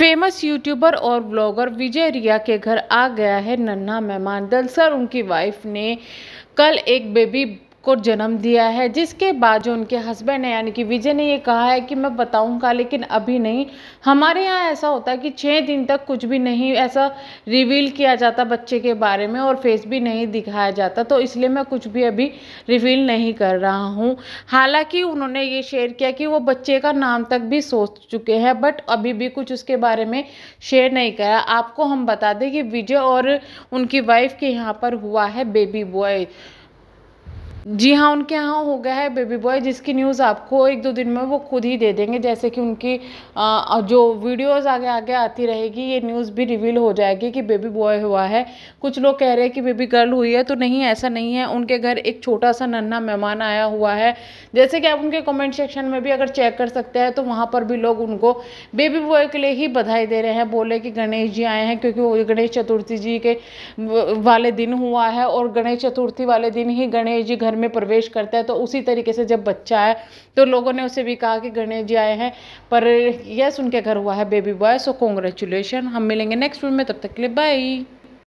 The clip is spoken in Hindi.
फेमस यूट्यूबर और ब्लॉगर विजय रिया के घर आ गया है नन्हा मेहमान दरअसल उनकी वाइफ ने कल एक बेबी को जन्म दिया है जिसके बाद जो उनके हस्बैंड है यानी कि विजय ने ये कहा है कि मैं बताऊंगा लेकिन अभी नहीं हमारे यहाँ ऐसा होता है कि छः दिन तक कुछ भी नहीं ऐसा रिवील किया जाता बच्चे के बारे में और फेस भी नहीं दिखाया जाता तो इसलिए मैं कुछ भी अभी रिवील नहीं कर रहा हूँ हालाँकि उन्होंने ये शेयर किया कि वो बच्चे का नाम तक भी सोच चुके हैं बट अभी भी कुछ उसके बारे में शेयर नहीं करा आपको हम बता दें कि विजय और उनकी वाइफ के यहाँ पर हुआ है बेबी बॉय जी हाँ उनके यहाँ हो गया है बेबी बॉय जिसकी न्यूज़ आपको एक दो दिन में वो खुद ही दे देंगे जैसे कि उनकी आ, जो वीडियोस आगे आगे आती रहेगी ये न्यूज़ भी रिवील हो जाएगी कि बेबी बॉय हुआ है कुछ लोग कह रहे हैं कि बेबी गर्ल हुई है तो नहीं ऐसा नहीं है उनके घर एक छोटा सा नन्हा मेहमान आया हुआ है जैसे कि आप उनके कॉमेंट सेक्शन में भी अगर चेक कर सकते हैं तो वहाँ पर भी लोग उनको बेबी बॉय के लिए ही बधाई दे रहे हैं बोले कि गणेश जी आए हैं क्योंकि वो गणेश चतुर्थी जी के वाले दिन हुआ है और गणेश चतुर्थी वाले दिन ही गणेश जी घर घर में प्रवेश करता है तो उसी तरीके से जब बच्चा है तो लोगों ने उसे भी कहा कि गणेश जी आए हैं पर यस उनके घर हुआ है बेबी बॉय सो कॉन्ग्रेचुलेशन हम मिलेंगे नेक्स्ट वीडियो में तब तक के लिए बाई